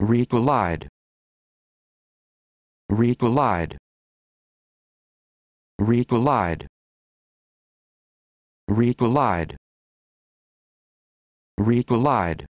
recollide recollide recollide recollide recollide